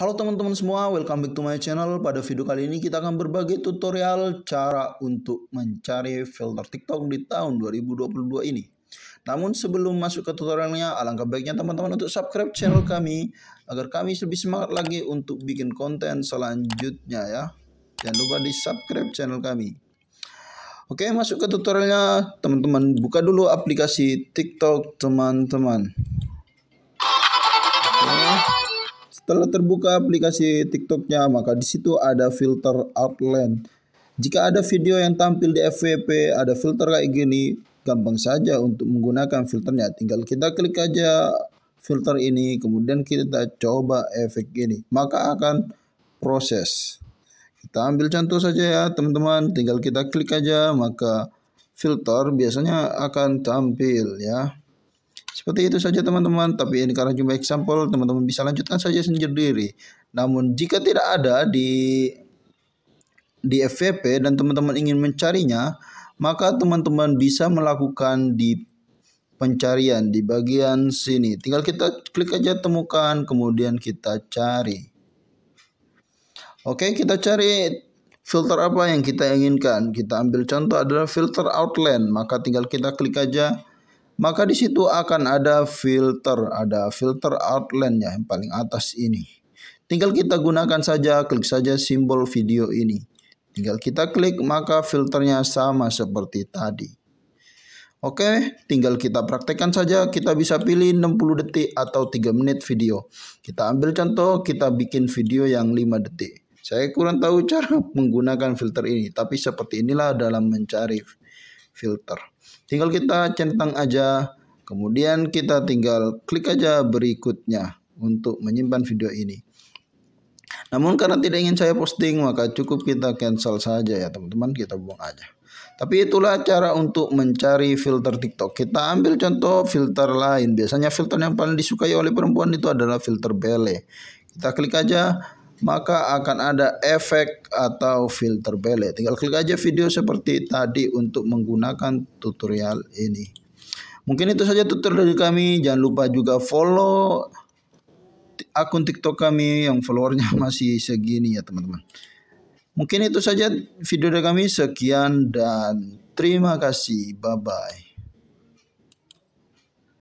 Halo teman-teman semua, welcome back to my channel. Pada video kali ini kita akan berbagi tutorial cara untuk mencari filter TikTok di tahun 2022 ini. Namun sebelum masuk ke tutorialnya, alangkah baiknya teman-teman untuk subscribe channel kami agar kami lebih semangat lagi untuk bikin konten selanjutnya ya. Jangan lupa di subscribe channel kami. Oke, masuk ke tutorialnya. Teman-teman, buka dulu aplikasi TikTok teman-teman. Setelah terbuka aplikasi TikToknya, maka di situ ada filter outline. Jika ada video yang tampil di FVP, ada filter kayak gini, gampang saja untuk menggunakan filternya. Tinggal kita klik aja filter ini, kemudian kita coba efek ini. Maka akan proses. Kita ambil contoh saja ya teman-teman, tinggal kita klik aja, maka filter biasanya akan tampil ya. Seperti itu saja teman-teman, tapi ini karena jumlah example, teman-teman bisa lanjutkan saja sendiri. Namun jika tidak ada di di FVP dan teman-teman ingin mencarinya, maka teman-teman bisa melakukan di pencarian di bagian sini. Tinggal kita klik aja temukan, kemudian kita cari. Oke, kita cari filter apa yang kita inginkan. Kita ambil contoh adalah filter outline, maka tinggal kita klik aja maka di situ akan ada filter, ada filter outline ya yang paling atas ini. Tinggal kita gunakan saja, klik saja simbol video ini. Tinggal kita klik maka filternya sama seperti tadi. Oke, tinggal kita praktekkan saja. Kita bisa pilih 60 detik atau 3 menit video. Kita ambil contoh, kita bikin video yang 5 detik. Saya kurang tahu cara menggunakan filter ini, tapi seperti inilah dalam mencari filter. Tinggal kita centang aja, kemudian kita tinggal klik aja berikutnya untuk menyimpan video ini. Namun karena tidak ingin saya posting maka cukup kita cancel saja ya teman-teman kita buang aja. Tapi itulah cara untuk mencari filter TikTok. Kita ambil contoh filter lain. Biasanya filter yang paling disukai oleh perempuan itu adalah filter bele. Kita klik aja maka akan ada efek atau filter belek. Tinggal klik aja video seperti tadi untuk menggunakan tutorial ini. Mungkin itu saja tutorial dari kami. Jangan lupa juga follow akun TikTok kami yang followernya masih segini ya teman-teman. Mungkin itu saja video dari kami. Sekian dan terima kasih. Bye-bye.